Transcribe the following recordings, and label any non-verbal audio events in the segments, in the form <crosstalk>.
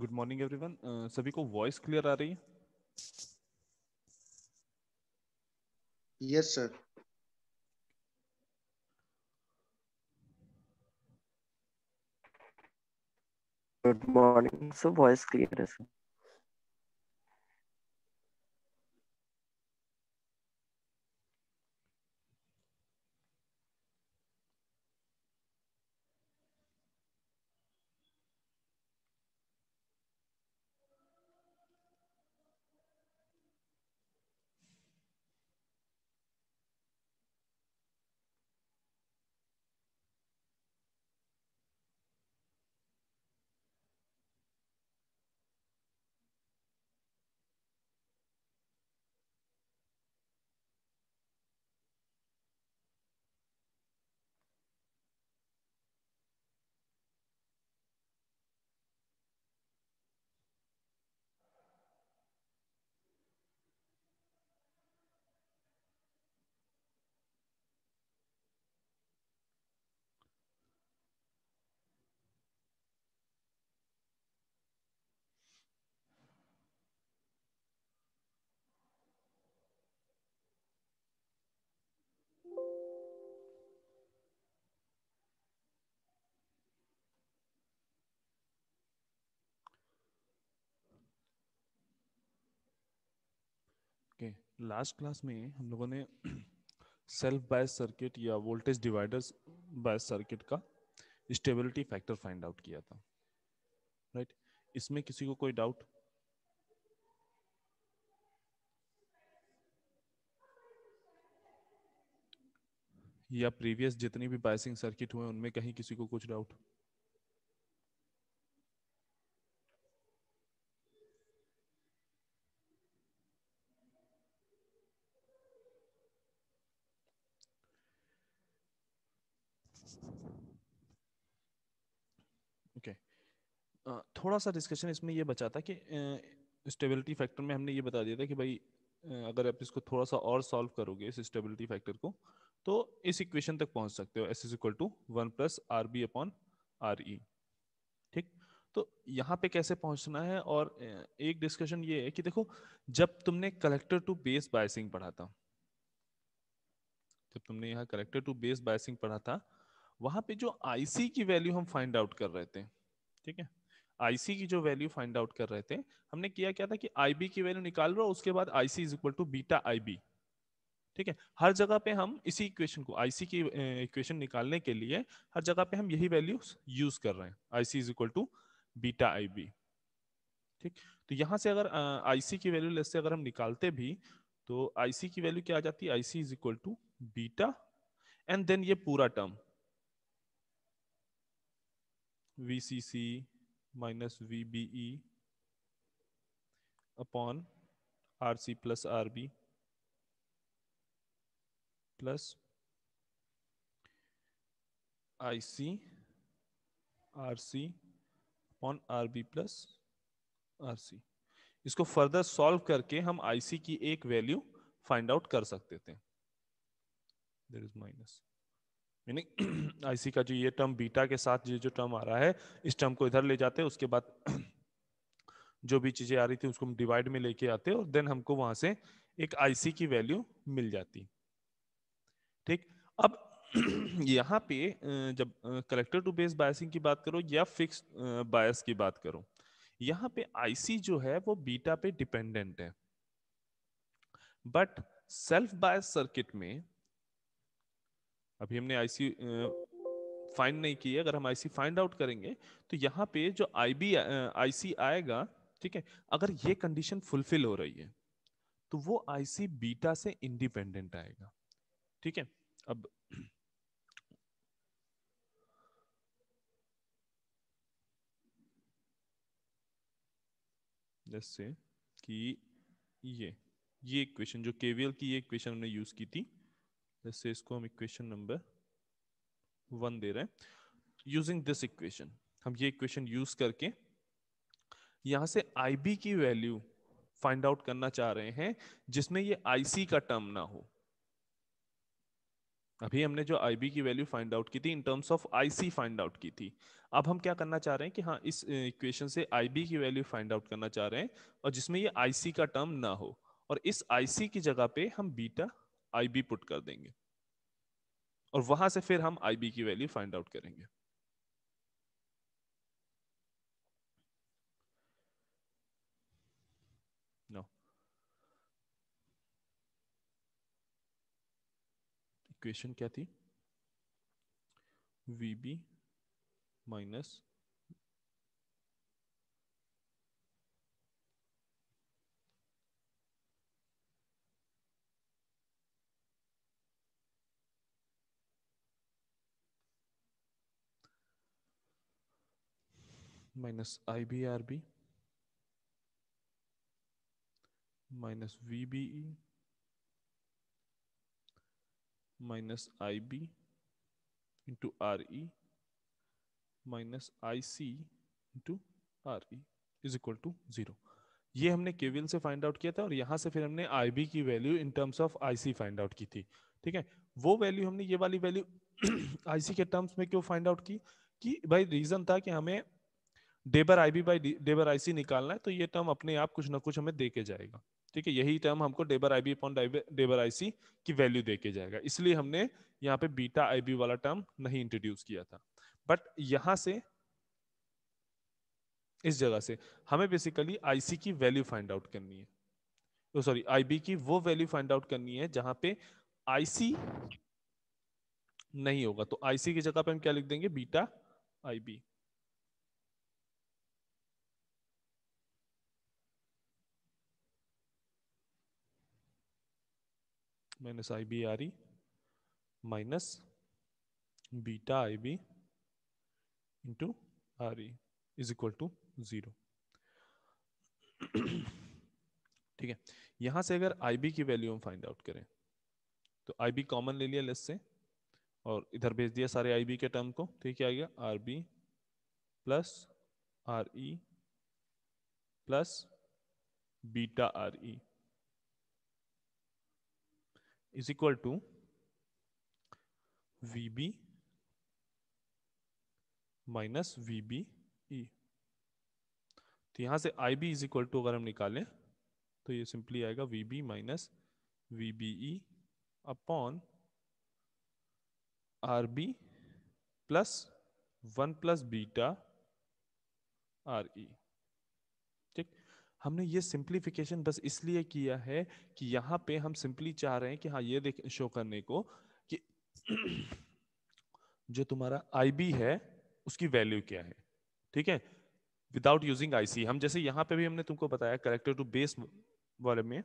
Good morning everyone सभी को voice clear आ रही है yes sir good morning sir voice clear है सर लास्ट क्लास में हम लोगों ने सेल्फ बायस सर्किट या वोल्टेज डिवाइडर्स बायस सर्किट का स्टेबिलिटी फैक्टर फाइंड आउट किया था राइट right? इसमें किसी को कोई डाउट या प्रीवियस जितनी भी बायसिंग सर्किट हुए उनमें कहीं किसी को कुछ डाउट थोड़ा सा डिस्कशन इसमें ये बचा था कि स्टेबिलिटी फैक्टर में हमने ये बता दिया था कि भाई अगर आप इसको थोड़ा सा और सॉल्व करोगे इस स्टेबिलिटी फैक्टर को तो इस इक्वेशन तक पहुंच सकते हो S is equal to one plus R B upon R E ठीक तो यहाँ पे कैसे पहुंचना है और एक डिस्कशन ये है कि देखो जब तुमने कलेक्टर टू बेस बायसिंग पढ़ा था जब तुमने यहाँ कलेक्टर टू बेस बायसिंग पढ़ा था वहां पे जो आईसी की वैल्यू हम फाइंड आउट कर रहे थे ठीक है आईसी की जो वैल्यू फाइंड आउट कर रहे थे हमने किया क्या था कि आईबी की वैल्यू निकाल रहा उसके बाद IC is equal to beta IB ठीक है हर जगह पे हम इसी इक्वेशन को आईसी की इक्वेशन निकालने के लिए हर जगह पे हम यही वैल्यू यूज कर रहे हैं IC is equal to beta IB ठीक तो यहाँ से अगर आईसी की वैल्यू लेस से अगर हम निकालते भी तो आईसी की वैल्यू क्या आ जाती है IC is equal to beta and then ये पूरा term VCC minus V B upon R C minus VBE upon RC plus R C upon R B plus R C इसको फर्दर सॉल्व करके हम IC की एक value find out कर सकते थे इज माइनस मीनिंग आईसी <clears throat> का जो ये टर्म बीटा के साथ ये जो टर्म आ रहा है इस टर्म को इधर ले जाते हैं उसके बाद <clears throat> जो भी चीजें आ रही थी उसको हम डिवाइड में लेके आते हैं और देन हमको वहां से एक आईसी की वैल्यू मिल जाती ठीक अब <clears throat> यहाँ पे जब कलेक्टर टू बेस बायसिंग की बात करो या फिक्स बायस की बात करो यहाँ पे आईसी जो है वो बीटा पे डिपेंडेंट है बट सेल्फ बायस सर्किट में अभी हमने आईसी फाइंड नहीं की है अगर हम आईसी फाइंड आउट करेंगे तो यहाँ पे जो आईबी आईसी आएगा ठीक है अगर ये कंडीशन फुलफिल हो रही है तो वो आईसी बीटा से इंडिपेंडेंट आएगा ठीक है अब जैसे कि ये ये इक्वेशन जो केवीएल की ये इक्वेशन हमने यूज की थी जैसे इसको हम इक्वेशन नंबर वन दे रहे हैं यूजिंग दिस इक्वेशन हम ये इक्वेशन यूज करके यहाँ से आईबी की वैल्यू फाइंड आउट करना चाह रहे हैं जिसमें ये आईसी का टर्म ना हो अभी हमने जो आईबी की वैल्यू फाइंड आउट की थी in terms of IC find out की थी अब हम क्या करना चाह रहे हैं कि हाँ इस इक्वेशन से आईबी की वैल्यू फाइंड आउट करना चाह रहे हैं और जिसमें ये आईसी का टर्म ना हो और इस आईसी की जगह पे हम बीटा आई बी पुट कर देंगे और वहां से फिर हम आई बी की वैल्यू फाइंड आउट करेंगे इक्वेशन क्या थी V B minus minus IBRB minus VBE minus IB into RE minus IC into RE is equal to zero ये हमने केविल से फाइंड आउट किया था और यहाँ से फिर हमने आईबी की value in terms of IC find out की थी ठीक है वो वैल्यू हमने ये वाली वैल्यू आईसी <clears throat> के टर्म्स में क्यों फाइंड आउट की कि भाई रीजन था कि हमें डेबर आई बी बाई डेबर आई सी निकालना है तो ये टर्म अपने आप कुछ ना कुछ हमें देके जाएगा ठीक है यही टर्म हमको डेबर आई बी अपॉन डेबर आई सी की वैल्यू दे के जाएगा इसलिए हमने यहाँ पे बीटा आई बी वाला टर्म नहीं इंट्रोड्यूस किया था बट यहाँ से इस जगह से हमें बेसिकली आईसी की वैल्यू फाइंड आउट करनी है तो सॉरी आईबी की वो वैल्यू फाइंड आउट करनी है जहां पे आईसी नहीं होगा तो आईसी की जगह पे हम क्या लिख देंगे beta IB minus I E minus beta I B into R E is equal to zero ठीक है यहां से अगर आई बी की वैल्यू हम फाइंड आउट करें तो आई बी कॉमन ले लिया लेस से और इधर भेज दिया सारे आई बी के टर्म को ठीक तो है आ गया R B plus R E plus beta R E is equal to VB minus V B E तो यहां से I B is equal to अगर हम निकालें तो ये सिंपली आएगा V B minus V B E upon R B plus one plus beta R E हमने ये सिंप्लीफिकेशन बस इसलिए किया है कि यहाँ पे हम सिंपली चाह रहे हैं कि हाँ ये देख शो करने को कि जो तुम्हारा आई है उसकी वैल्यू क्या है ठीक है विदाउट यूजिंग आईसी हम जैसे यहाँ पे भी हमने तुमको बताया करेक्टर टू बेस वाले में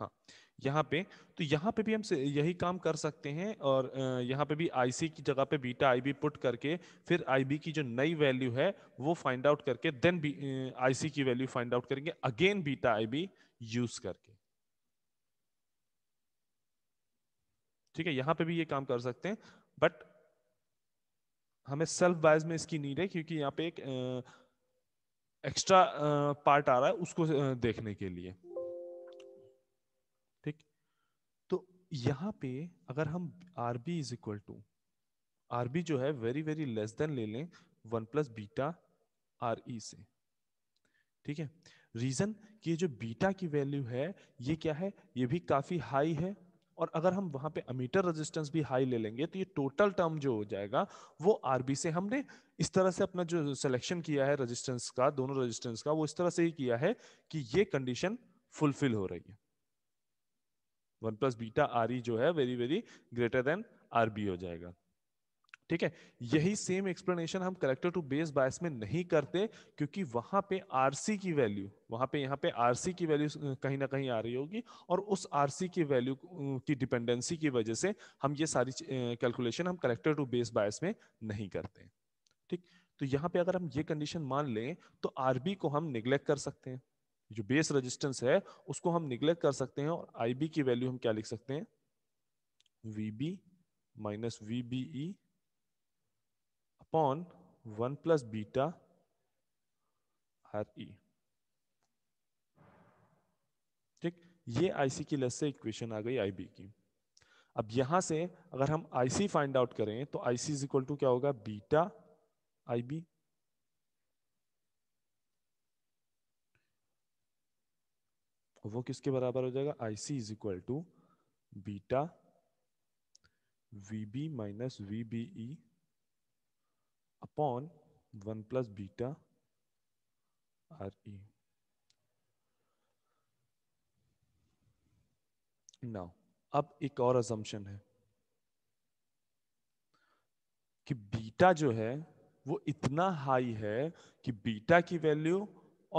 हाँ यहाँ पे तो यहाँ पे भी हम यही काम कर सकते हैं और यहाँ पे भी आईसी की जगह पे बीटा आईबी पुट करके फिर आईबी की जो नई वैल्यू है वो फाइंड आउट करके देन आईसी की वैल्यू फाइंड आउट करेंगे अगेन बीटा आईबी यूज करके ठीक है यहाँ पे भी ये काम कर सकते हैं बट हमें सेल्फ बायस में इसकी नीड है क्योंकि यहाँ पे एक एक्स्ट्रा पार्ट आ रहा है उसको देखने के लिए यहाँ पे अगर हम R B is equal to R B जो है वेरी वेरी लेस देन ले लें one plus beta R E से ठीक है रीजन कि जो बीटा की वैल्यू है ये क्या है ये भी काफी हाई है और अगर हम वहां पे अमीटर रेजिस्टेंस भी हाई ले लेंगे तो ये टोटल टर्म जो हो जाएगा वो आरबी से हमने इस तरह से अपना जो सिलेक्शन किया है रेजिस्टेंस का दोनों रेजिस्टेंस का वो इस तरह से ही किया है कि ये कंडीशन फुलफिल हो रही है one plus beta R E जो है very very greater than R B हो जाएगा ठीक है यही सेम एक्सप्लेनेशन हम कलेक्टर टू बेस बायस में नहीं करते क्योंकि वहां पे आरसी की वैल्यू वहां पे यहाँ पे आरसी की वैल्यू कहीं ना कहीं आ रही होगी और उस आरसी की वैल्यू की डिपेंडेंसी की वजह से हम ये सारी कैलकुलेशन हम कलेक्टर टू बेस बायस में नहीं करते ठीक तो यहाँ पे अगर हम ये कंडीशन मान लें तो आरबी को हम निग्लेक्ट कर सकते हैं जो बेस रेजिस्टेंस है उसको हम निग्लेक्ट कर सकते हैं और आई की वैल्यू हम क्या लिख सकते हैं V B minus V B E upon one plus beta R E ठीक ये आईसी की लेस से इक्वेशन आ गई आईबी की अब यहां से अगर हम आईसी फाइंड आउट करें तो आईसी इज इक्वल टू क्या होगा बीटा आईबी वो किसके बराबर हो जाएगा I C is equal to beta V B minus V B E upon one plus beta R E now अब एक और अजम्पन है कि बीटा जो है वो इतना हाई है कि बीटा की वैल्यू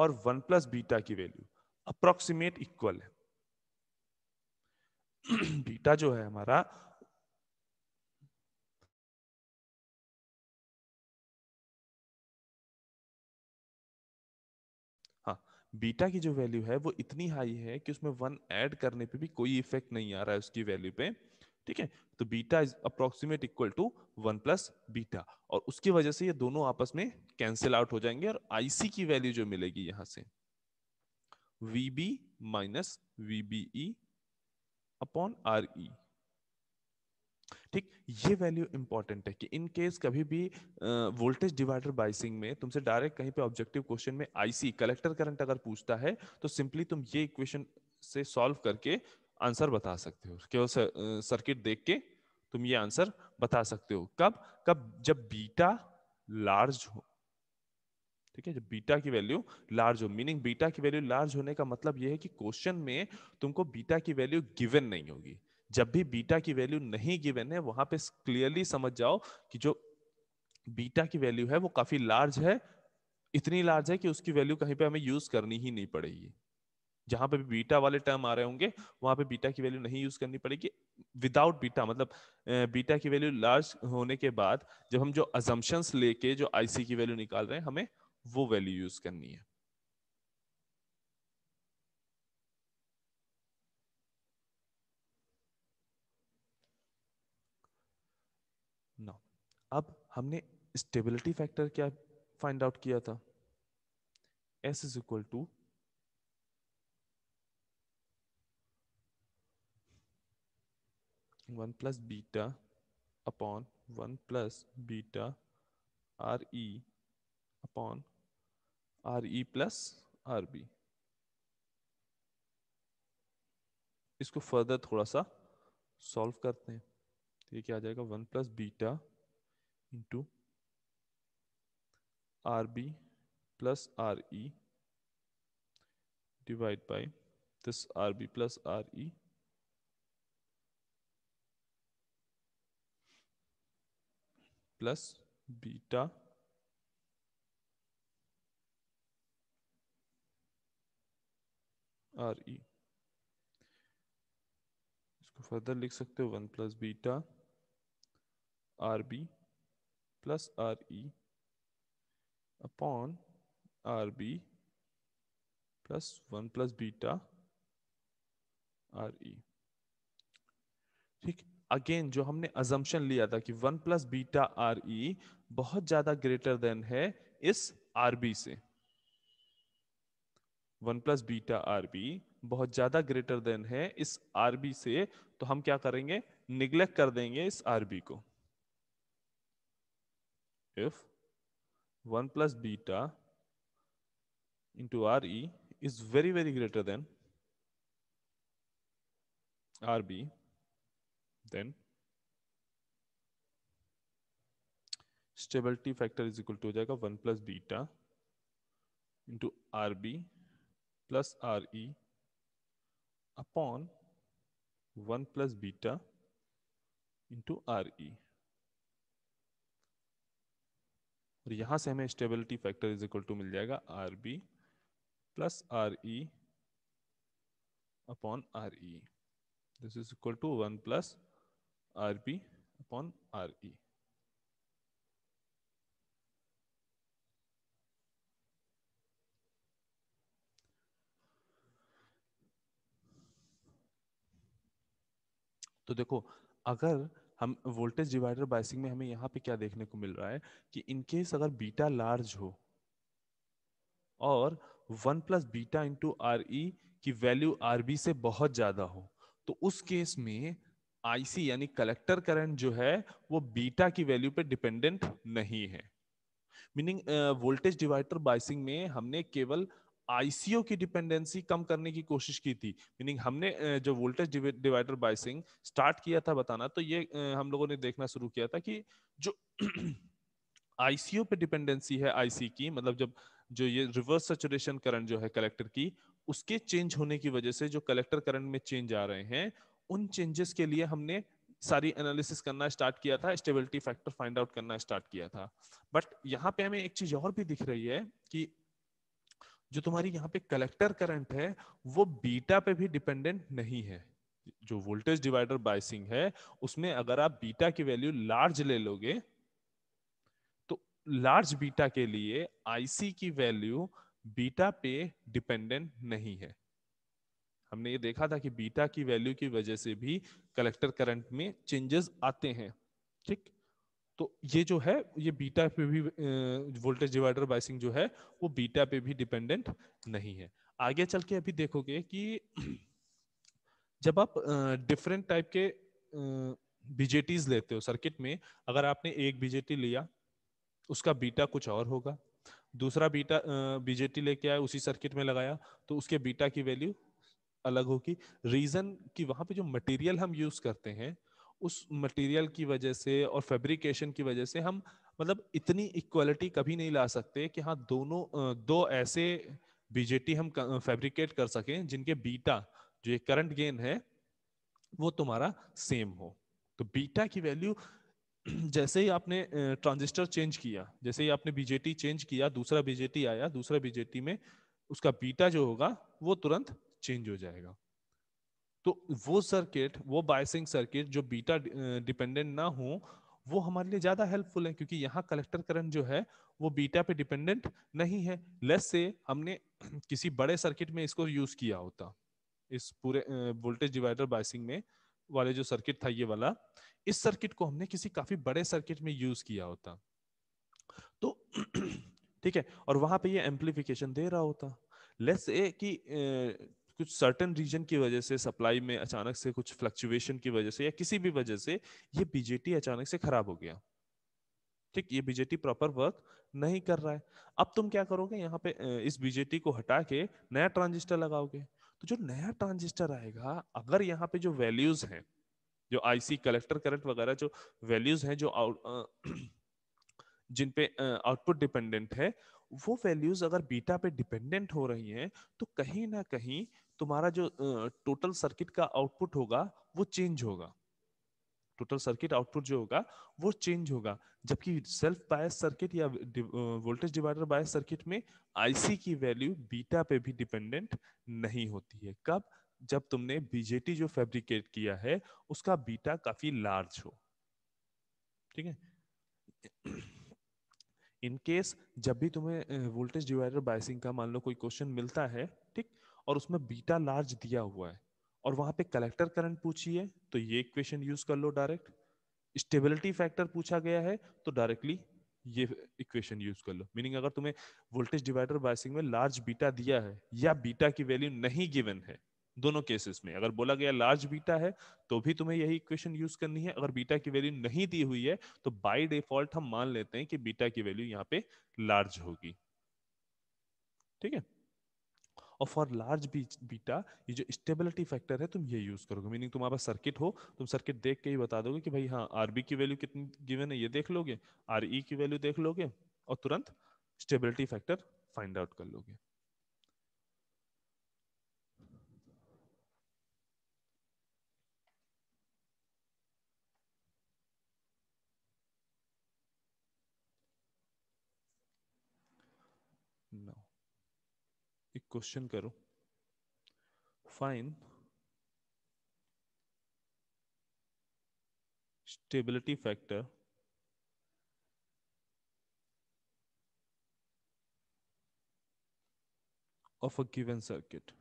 और वन प्लस बीटा की वैल्यू अप्रोक्सीमेट इक्वल है बीटा <clears throat> जो है हमारा बीटा हाँ, की जो वैल्यू है वो इतनी हाई है कि उसमें वन ऐड करने पे भी कोई इफेक्ट नहीं आ रहा है उसकी वैल्यू पे ठीक है तो beta is approximate equal to one plus beta और उसकी वजह से ये दोनों आपस में कैंसिल आउट हो जाएंगे और आईसी की वैल्यू जो मिलेगी यहाँ से V B minus V B E upon R E ठीक ये वैल्यू इंपॉर्टेंट है कि इन केस कभी भी वोल्टेज डिवाइडर बाइसिंग में तुमसे डायरेक्ट कहीं पे ऑब्जेक्टिव क्वेश्चन में आईसी कलेक्टर करंट अगर पूछता है तो सिंपली तुम ये इक्वेशन से सॉल्व करके आंसर बता सकते हो केवल सर्किट देख के तुम ये आंसर बता सकते हो कब कब जब बीटा लार्ज हो ठीक है जो बीटा की वैल्यू लार्ज हो मीनिंग बीटा की वैल्यू लार्ज होने का मतलब यह है कि क्वेश्चन में तुमको बीटा की वैल्यू गिवन नहीं होगी जब भी बीटा की वैल्यू नहीं गिवन है वहां पे क्लियरली समझ जाओ कि जो बीटा की वैल्यू है वो काफी लार्ज है इतनी लार्ज है कि उसकी वैल्यू कहीं पे हमें यूज करनी ही नहीं पड़ेगी जहां पे भी बीटा वाले टर्म आ रहे होंगे वहां पे बीटा की वैल्यू नहीं यूज करनी पड़ेगी विदाउट बीटा मतलब बीटा की वैल्यू लार्ज होने के बाद जब हम जो अजम्पन्स लेके जो आईसी की वैल्यू निकाल रहे हैं हमें वो वैल्यू यूज करनी है ना अब हमने स्टेबिलिटी फैक्टर क्या फाइंड आउट किया था S is equal to one plus beta upon one plus beta R E upon Re plus Rb. इसको फर्दर थोड़ा सा सॉल्व करते हैं तो ये क्या आ जाएगा one plus beta into R B plus R E divide by this R B plus R E plus beta R E e। इसको फर्दर लिख सकते हो one plus beta R B plus R E e upon R B plus one plus beta R E e। ठीक again जो हमने assumption लिया था कि one plus beta R E बहुत ज्यादा ग्रेटर देन है इस आर बी से one plus beta R B बहुत ज्यादा ग्रेटर देन है इस आर बी से तो हम क्या करेंगे निग्लेक्ट कर देंगे इस आर बी को if one plus beta into R E is very very greater than R B then stability factor is equal to हो जाएगा one plus beta into R B plus RE upon 1 plus beta into RE. और यहां से हमें stability factor is equal to मिल जाएगा R B plus R E upon R E this is equal to one plus R B upon R E तो देखो अगर हम वोल्टेज डिवाइडर बाइसिंग में हमें यहाँ पे क्या देखने को मिल रहा है कि इनकेस अगर बीटा लार्ज हो और one plus beta into R E की वैल्यू आर बी से बहुत ज्यादा हो तो उस केस में आईसी यानी कलेक्टर करंट जो है वो बीटा की वैल्यू पे डिपेंडेंट नहीं है मीनिंग वोल्टेज डिवाइडर बाइसिंग में हमने केवल आईसीओ की डिपेंडेंसी कम करने की कोशिश की थी मीनिंग हमने जो वोल्टेज डिवाइडर बाइसिंग स्टार्ट किया था बताना तो ये हम लोगों ने देखना शुरू किया था कि जो आईसीओ <clears throat> पे डिपेंडेंसी है आईसी की मतलब जब जो ये रिवर्स सेचुरेशन करंट जो है कलेक्टर की उसके चेंज होने की वजह से जो कलेक्टर करंट में चेंज आ रहे हैं उन चेंजेस के लिए हमने सारी एनालिसिस करना स्टार्ट किया था स्टेबिलिटी फैक्टर फाइंड आउट करना स्टार्ट किया था बट यहाँ पे हमें एक चीज और भी दिख रही है कि जो तुम्हारी यहाँ पे कलेक्टर करंट है वो बीटा पे भी डिपेंडेंट नहीं है जो वोल्टेज डिवाइडर बाइसिंग है उसमें अगर आप बीटा की वैल्यू लार्ज ले लोगे तो लार्ज बीटा के लिए आईसी की वैल्यू बीटा पे डिपेंडेंट नहीं है हमने ये देखा था कि बीटा की वैल्यू की वजह से भी कलेक्टर करंट में चेंजेस आते हैं ठीक तो ये जो है ये बीटा पे भी वोल्टेज डिवाइडर बाइसिंग जो है वो बीटा पे भी डिपेंडेंट नहीं है आगे चल के अभी देखोगे कि <clears throat> जब आप डिफरेंट टाइप के बीजेटीज लेते हो सर्किट में अगर आपने एक बीजेटी लिया उसका बीटा कुछ और होगा दूसरा बीटा बीजेटी लेके आए उसी सर्किट में लगाया तो उसके बीटा की वैल्यू अलग होगी रीजन कि वहां पे जो मटेरियल हम यूज करते हैं उस मटेरियल की वजह से और फैब्रिकेशन की वजह से हम मतलब इतनी इक्वलिटी कभी नहीं ला सकते कि हाँ दोनों दो ऐसे बीजेटी हम फैब्रिकेट कर सकें जिनके बीटा जो एक करंट गेन है वो तुम्हारा सेम हो तो बीटा की वैल्यू <clears throat> जैसे ही आपने ट्रांजिस्टर चेंज किया जैसे ही आपने बीजेटी चेंज किया दूसरा बीजेटी आया दूसरा बीजेटी में उसका बीटा जो होगा वो तुरंत चेंज हो जाएगा तो वो सर्किट वो बायसिंग सर्किट जो बीटा डिपेंडेंट uh, ना हो वो हमारे लिए ज्यादा हेल्पफुल है क्योंकि यहाँ कलेक्टर करंट जो है वो बीटा पे डिपेंडेंट नहीं है लेस से हमने <clears throat> किसी बड़े सर्किट में इसको यूज किया होता इस पूरे वोल्टेज डिवाइडर बाइसिंग में वाले जो सर्किट था ये वाला इस सर्किट को हमने किसी काफी बड़े सर्किट में यूज किया होता तो <clears throat> ठीक है और वहां पे ये एम्पलीफिकेशन दे रहा होता लेस ए कि uh, कुछ सर्टन रीजन की वजह से सप्लाई में अचानक से कुछ फ्लक्चुएशन की वजह से या किसी भी वजह से ये बीजेटी अचानक से खराब हो गया ठीक ये बीजेटी प्रॉपर वर्क नहीं कर रहा है अब तुम क्या करोगे यहाँ पे इस बीजेटी को हटा के नया ट्रांजिस्टर लगाओगे तो जो नया ट्रांजिस्टर आएगा अगर यहाँ पे जो वैल्यूज हैं जो आईसी कलेक्टर करंट वगैरह जो वैल्यूज हैं जो आउट <clears throat> जिन पे आउटपुट डिपेंडेंट है वो वैल्यूज अगर बीटा पे डिपेंडेंट हो रही हैं तो कहीं ना कहीं तुम्हारा जो टोटल सर्किट का आउटपुट होगा वो चेंज होगा टोटल सर्किट आउटपुट जो होगा वो चेंज होगा जबकि सेल्फ बायस सर्किट या वोल्टेज डिवाइडर बायस सर्किट में आईसी की वैल्यू बीटा पे भी डिपेंडेंट नहीं होती है कब जब तुमने बीजेटी जो फैब्रिकेट किया है उसका बीटा काफी लार्ज हो ठीक है इन केस जब भी तुम्हें वोल्टेज डिवाइडर बायसिंग का मान लो कोई क्वेश्चन मिलता है और उसमें बीटा लार्ज दिया हुआ है और वहां पे कलेक्टर करंट पूछी है तो ये इक्वेशन यूज कर लो डायरेक्ट स्टेबिलिटी फैक्टर पूछा गया है तो डायरेक्टली ये इक्वेशन यूज कर लो मीनिंग अगर तुम्हें वोल्टेज डिवाइडर बायसिंग में लार्ज बीटा दिया है या बीटा की वैल्यू नहीं गिवन है दोनों केसेस में अगर बोला गया लार्ज बीटा है तो भी तुम्हें यही इक्वेशन यूज करनी है अगर बीटा की वैल्यू नहीं दी हुई है तो बाय डिफॉल्ट हम मान लेते हैं कि बीटा की वैल्यू यहाँ पे लार्ज होगी ठीक है और फॉर लार्ज बीटा ये जो स्टेबिलिटी फैक्टर है तुम ये यूज करोगे मीनिंग तुम्हारे पास सर्किट हो तुम सर्किट देख के ही बता दोगे कि भाई हाँ आरबी की वैल्यू कितनी गिवन है ये देख लोगे आर e की वैल्यू देख लोगे और तुरंत स्टेबिलिटी फैक्टर फाइंड आउट कर लोगे क्वेश्चन करो find stability factor of a given circuit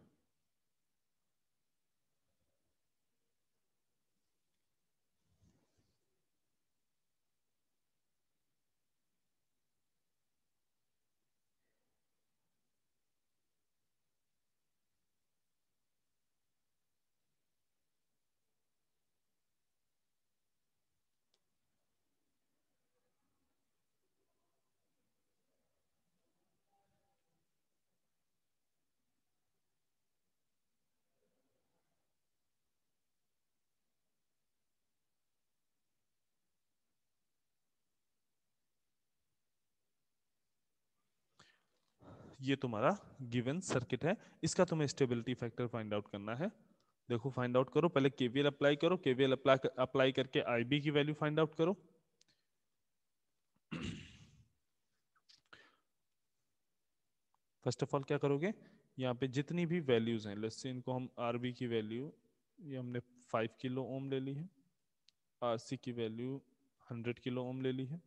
ये तुम्हारा गिवन सर्किट है इसका तुम्हें स्टेबिलिटी फैक्टर फाइंड आउट करना है देखो फाइंड आउट करो पहले केवीएल अप्लाई करो केवीएल अप्लाई अप्लाई करके आईबी की वैल्यू फाइंड आउट करो फर्स्ट ऑफ ऑल क्या करोगे यहाँ पे जितनी भी वैल्यूज हैं लेट्स से इनको हम आरबी की वैल्यू ये हमने फाइव किलो ओम ले ली है आरसी की वैल्यू हंड्रेड किलो ओम ले ली है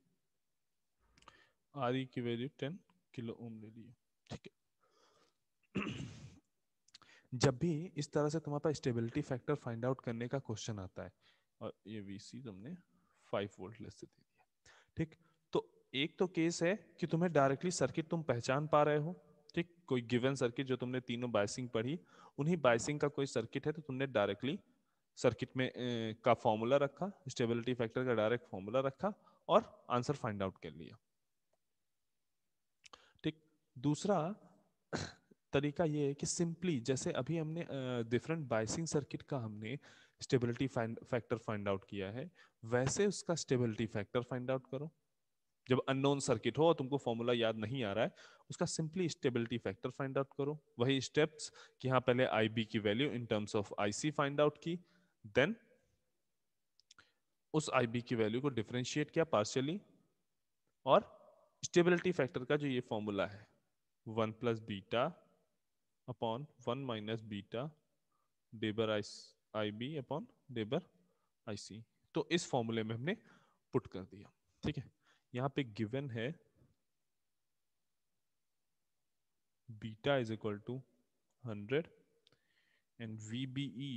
आर e की वैल्यू टेन किलो ओम ले ली है ठीक है <clears throat> जब भी इस तरह से तुम्हारे पास स्टेबिलिटी फैक्टर फाइंड आउट करने का क्वेश्चन आता है और ये वीसी तुमने फाइव वोल्ट लेस से दे दिया ठीक तो एक तो केस है कि तुम्हें डायरेक्टली सर्किट तुम पहचान पा रहे हो ठीक कोई गिवन सर्किट जो तुमने तीनों बाइसिंग पढ़ी उन्हीं बाइसिंग का कोई सर्किट है तो तुमने डायरेक्टली सर्किट में ए, का फॉर्मूला रखा स्टेबिलिटी फैक्टर का डायरेक्ट फॉर्मूला रखा और आंसर फाइंड आउट कर लिया दूसरा तरीका ये है कि सिंपली जैसे अभी हमने डिफरेंट बाइसिंग सर्किट का हमने स्टेबिलिटी फैक्टर फाइंड आउट किया है वैसे उसका स्टेबिलिटी फैक्टर फाइंड आउट करो जब अननोन सर्किट हो और तुमको फॉर्मूला याद नहीं आ रहा है उसका simply stability factor find out करो वही स्टेप्स कि हाँ पहले आई की value in terms of I find out की देन उस आई की वैल्यू को डिफ्रेंशिएट किया पार्शियली और स्टेबिलिटी फैक्टर का जो ये फॉर्मूला है one plus beta upon one minus beta डेबर आई आई बी अपॉन डेबर आई सी तो इस फॉर्मूले में हमने पुट कर दिया ठीक है यहाँ पे गिवन है beta is equal to hundred and V B E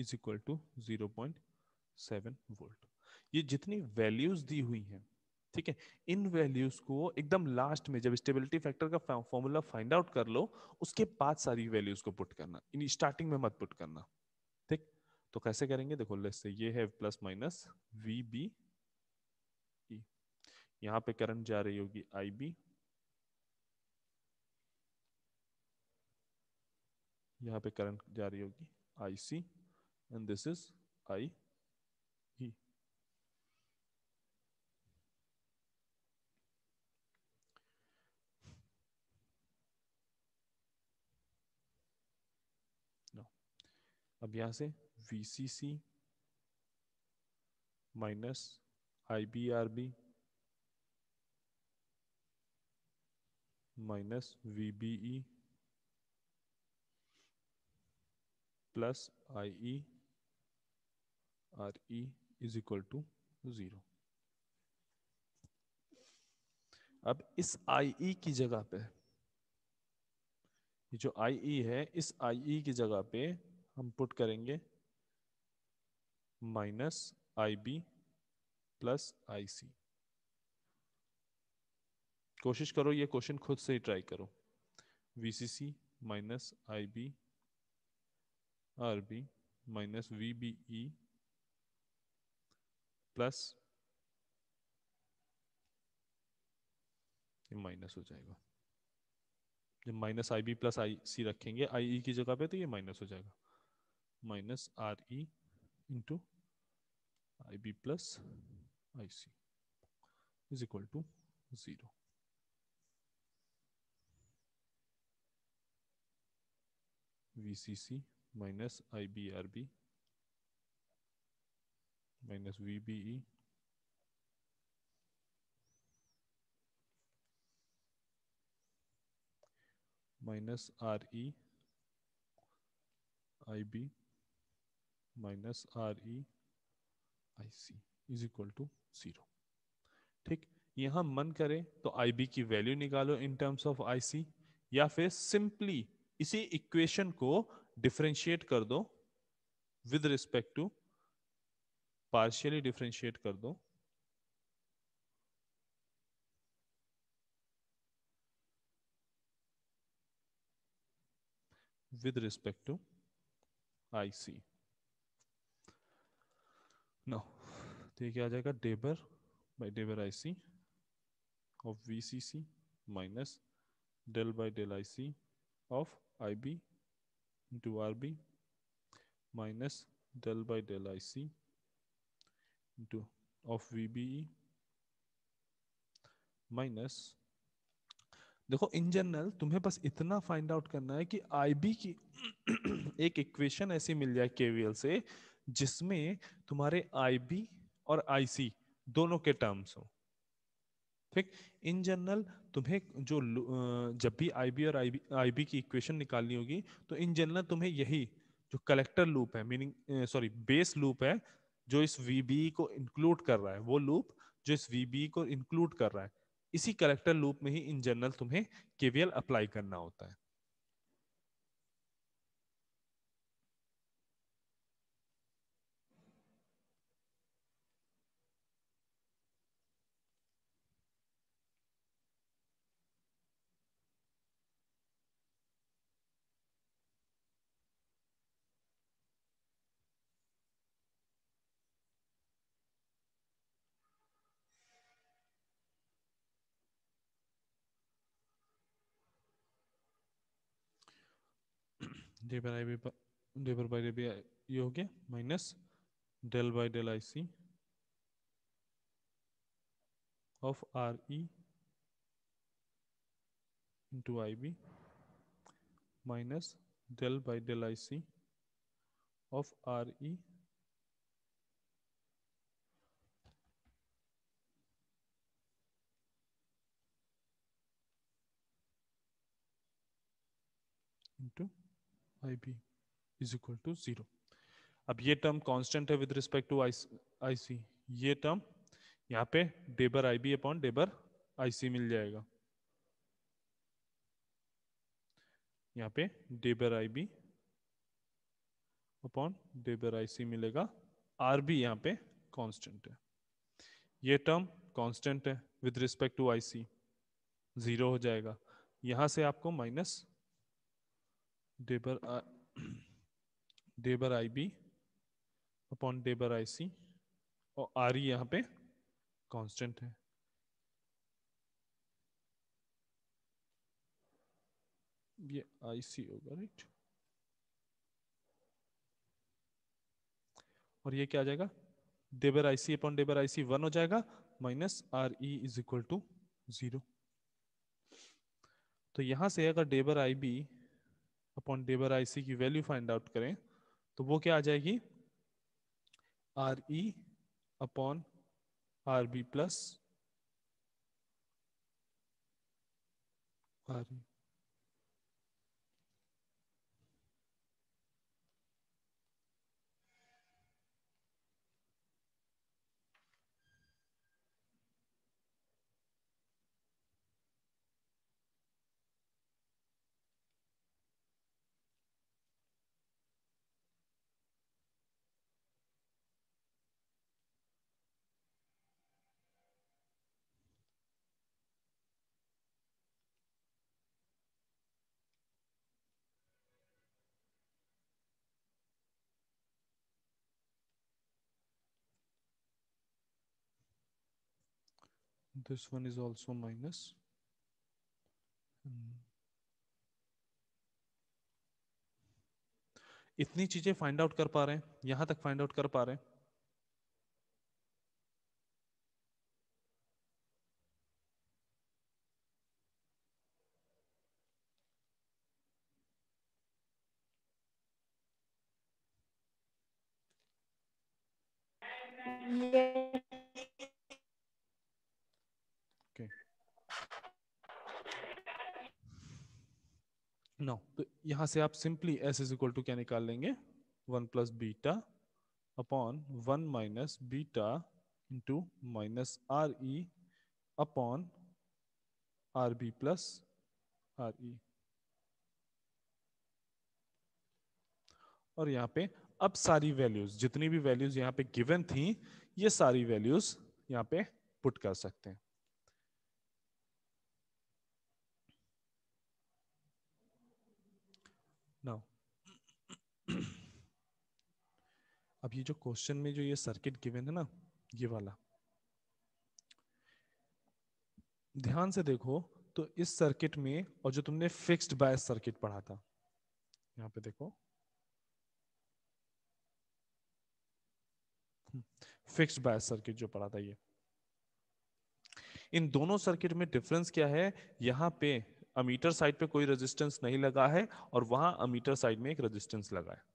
is equal to zero point seven volt ये जितनी वैल्यूज दी हुई हैं ठीक है इन वैल्यूज को एकदम लास्ट में जब स्टेबिलिटी फैक्टर का फॉर्मूला फाइंड आउट कर लो उसके बाद सारी वैल्यूज को पुट करना इन स्टार्टिंग में मत पुट करना ठीक तो कैसे करेंगे देखो लेस से ये है प्लस माइनस वी बी यहाँ पे करंट जा रही होगी आई बी यहाँ पे करंट जा रही होगी I C and this is I E अब यहाँ से V C C minus I B R B minus V B E plus I E R E is equal to zero अब इस आई ई e की जगह पे ये जो आई ई e है इस आई ई e की जगह पे हम पुट करेंगे minus I B plus I C कोशिश करो ये क्वेश्चन खुद से ही ट्राई करो V C C minus I B R B minus V B E plus ये माइनस हो जाएगा जब minus I B plus I C रखेंगे आई ई e की जगह पे तो ये माइनस हो जाएगा minus RE into IB plus IC is equal to 0. VCC minus IBRB minus VBE minus RE IB minus R E I C is equal to zero ठीक यहाँ मन करे तो आई बी की वैल्यू निकालो इन टर्म्स ऑफ आई सी या फिर सिंपली इसी इक्वेशन को डिफ्रेंशिएट कर दो with respect to partially differentiate कर दो with respect to I C नो तो ये क्या आ जाएगा डेबर बाई डेबर I C of V C C minus del by del I C of I B into R B minus del by del I C into of V B E minus देखो in general तुम्हें बस इतना find out करना है कि आई B की <clears throat> एक equation ऐसी मिल जाए केवीएल से जिसमें तुम्हारे आईबी और आईसी दोनों के टर्म्स हो ठीक इन जनरल तुम्हें जो जब भी आईबी और आईबी बी की इक्वेशन निकालनी होगी तो इन जनरल तुम्हें यही जो कलेक्टर लूप है मीनिंग सॉरी बेस लूप है जो इस वीबी को इंक्लूड कर रहा है वो लूप जो इस वीबी को इंक्लूड कर रहा है इसी कलेक्टर लूप में ही इन जनरल तुम्हें केवीएल अप्लाई करना होता है डेबर आई बी पर बाई डेबी आई ये हो गया minus del by del I C of R E into I B minus del by del I C of R E I B is equal to zero अब ये term constant है with respect to I C ये term यहाँ पे डेबर I B upon डेबर I सी मिल जाएगा यहाँ पे डेबर आई बी अपॉन डेबर आई सी मिलेगा आर बी यहाँ पे कांस्टेंट है ये टर्म कांस्टेंट है with respect to I C zero हो जाएगा यहां से आपको माइनस डेबर डेबर I B upon I C और आर ई e यहाँ पे कांस्टेंट है ये सी होगा राइट और ये क्या आ जाएगा डेबर आईसी अपॉन डेबर आईसी वन हो जाएगा minus R E is equal to zero तो यहां से अगर डेबर आई बी अपॉन डेबर आई सी की वैल्यू फाइंड आउट करें तो वो क्या आ जाएगी R E upon R B plus R E this one is also minus hmm. इतनी चीजें फाइंड आउट कर पा रहे हैं यहां तक फाइंड आउट कर पा रहे हैं यहां से आप simply S is equal to क्या निकाल लेंगे one plus beta upon one minus beta into minus R E upon R B plus R E और यहाँ पे अब सारी वैल्यूज जितनी भी वैल्यूज यहाँ पे गिवन थी ये सारी वैल्यूज यहाँ पे पुट कर सकते हैं अब ये जो क्वेश्चन में जो ये सर्किट गिवन है ना ये वाला ध्यान से देखो तो इस सर्किट में और जो तुमने फिक्स्ड बायस सर्किट पढ़ा था यहाँ पे देखो फिक्स्ड बायस सर्किट जो पढ़ा था ये इन दोनों सर्किट में डिफरेंस क्या है यहाँ पे अमीटर साइड पे कोई रेजिस्टेंस नहीं लगा है और वहां अमीटर साइड में एक रेजिस्टेंस लगा है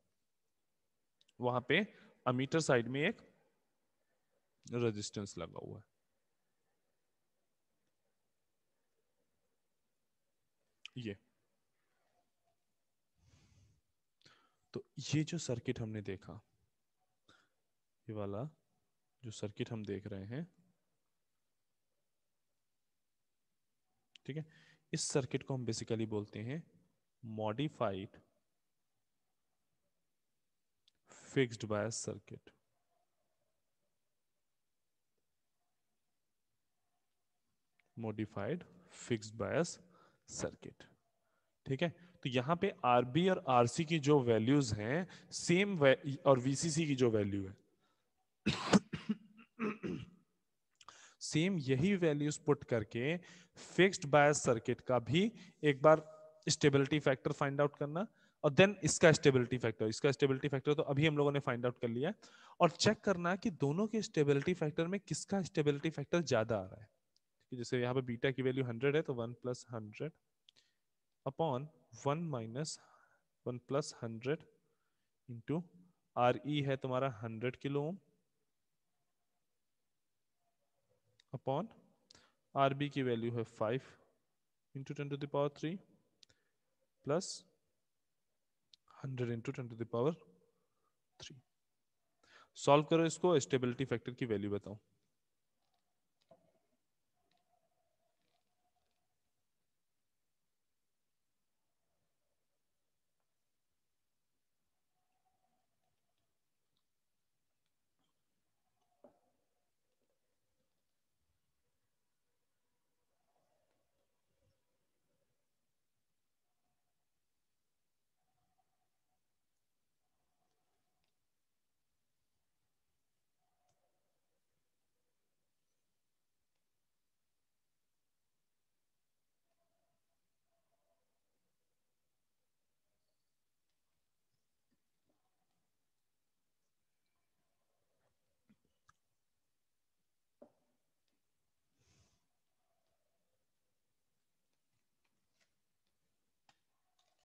वहां पे अमीटर साइड में एक रेजिस्टेंस लगा हुआ है ये तो ये जो सर्किट हमने देखा ये वाला जो सर्किट हम देख रहे हैं ठीक है इस सर्किट को हम बेसिकली बोलते हैं modified fixed bias circuit. modified fixed bias circuit ठीक है तो यहां पे आरबी और आरसी की जो वैल्यूज हैं सेम और वीसीसी की जो वैल्यू है सेम यही वैल्यूज पुट करके फिक्स्ड बायस सर्किट का भी एक बार स्टेबिलिटी फैक्टर फाइंड आउट करना और देन इसका स्टेबिलिटी फैक्टर इसका स्टेबिलिटी फैक्टर तो अभी हम लोगों ने फाइंड आउट कर लिया और चेक करना है कि दोनों के स्टेबिलिटी फैक्टर में किसका स्टेबिलिटी फैक्टर ज्यादा आ रहा है जैसे यहाँ पे बीटा की वैल्यू हंड्रेड है तो one plus hundred upon one minus one plus hundred into R E है तुम्हारा hundred kilo ohm upon R B की वैल्यू है five into ten to the power three plus 100 into ten to the power three solve करो इसको stability factor की value बताओ